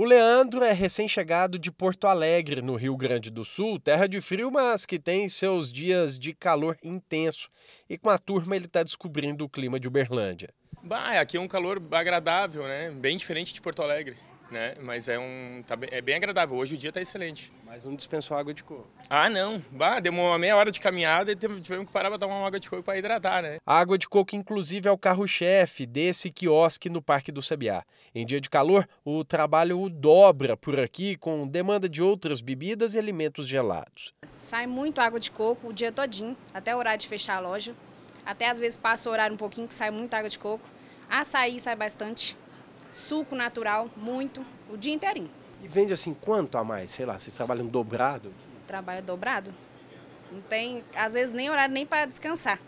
O Leandro é recém-chegado de Porto Alegre, no Rio Grande do Sul, terra de frio, mas que tem seus dias de calor intenso. E com a turma ele está descobrindo o clima de Uberlândia. Bah, aqui é um calor agradável, né? Bem diferente de Porto Alegre né? Mas é um tá bem, é bem agradável. Hoje o dia está excelente. Mas não dispensou água de coco. Ah, não. Bah, deu uma meia hora de caminhada e tivemos que parar para tomar uma água de coco para hidratar, né? A água de coco inclusive é o carro-chefe desse quiosque no Parque do Sabiá. Em dia de calor, o trabalho dobra por aqui com demanda de outras bebidas e alimentos gelados. Sai muito água de coco o dia todinho, até o horário de fechar a loja. Até às vezes passa o horário um pouquinho que sai muita água de coco. Açaí sai bastante suco natural, muito, o dia inteirinho. E vende assim quanto a mais? Sei lá, vocês trabalham dobrado? trabalho dobrado. Não tem, às vezes, nem horário nem para descansar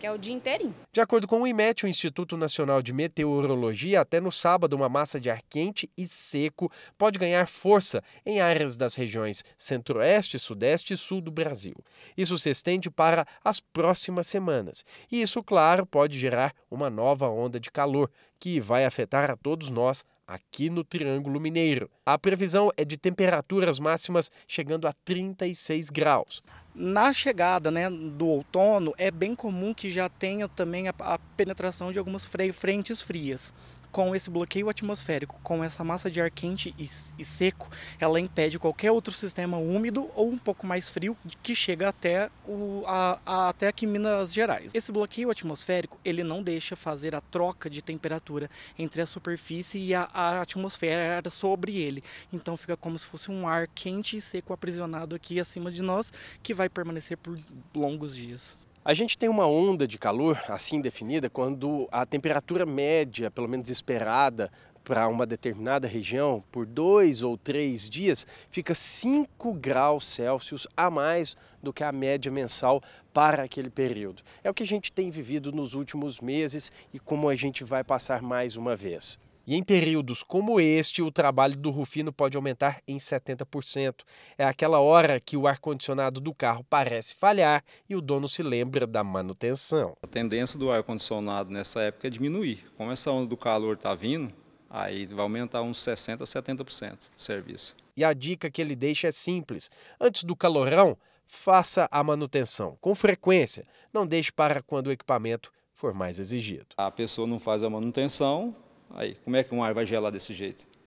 que é o dia inteirinho. De acordo com o IMET, o Instituto Nacional de Meteorologia, até no sábado, uma massa de ar quente e seco pode ganhar força em áreas das regiões centro-oeste, sudeste e sul do Brasil. Isso se estende para as próximas semanas. E isso, claro, pode gerar uma nova onda de calor que vai afetar a todos nós aqui no Triângulo Mineiro. A previsão é de temperaturas máximas chegando a 36 graus. Na chegada né, do outono, é bem comum que já tenha também a, a penetração de algumas frentes frias com esse bloqueio atmosférico, com essa massa de ar quente e, e seco, ela impede qualquer outro sistema úmido ou um pouco mais frio que chega até, o, a, a, até aqui Minas Gerais. Esse bloqueio atmosférico, ele não deixa fazer a troca de temperatura entre a superfície e a, a atmosfera sobre ele. Então fica como se fosse um ar quente e seco aprisionado aqui acima de nós, que vai permanecer por longos dias. A gente tem uma onda de calor assim definida quando a temperatura média, pelo menos esperada, para uma determinada região por dois ou três dias fica 5 graus Celsius a mais do que a média mensal para aquele período. É o que a gente tem vivido nos últimos meses e como a gente vai passar mais uma vez. E em períodos como este, o trabalho do Rufino pode aumentar em 70%. É aquela hora que o ar-condicionado do carro parece falhar e o dono se lembra da manutenção. A tendência do ar-condicionado nessa época é diminuir. Como essa onda do calor está vindo, aí vai aumentar uns 60%, a 70% o serviço. E a dica que ele deixa é simples: antes do calorão, faça a manutenção com frequência. Não deixe para quando o equipamento for mais exigido. A pessoa não faz a manutenção, Aí, como é que um ar vai gelar desse jeito?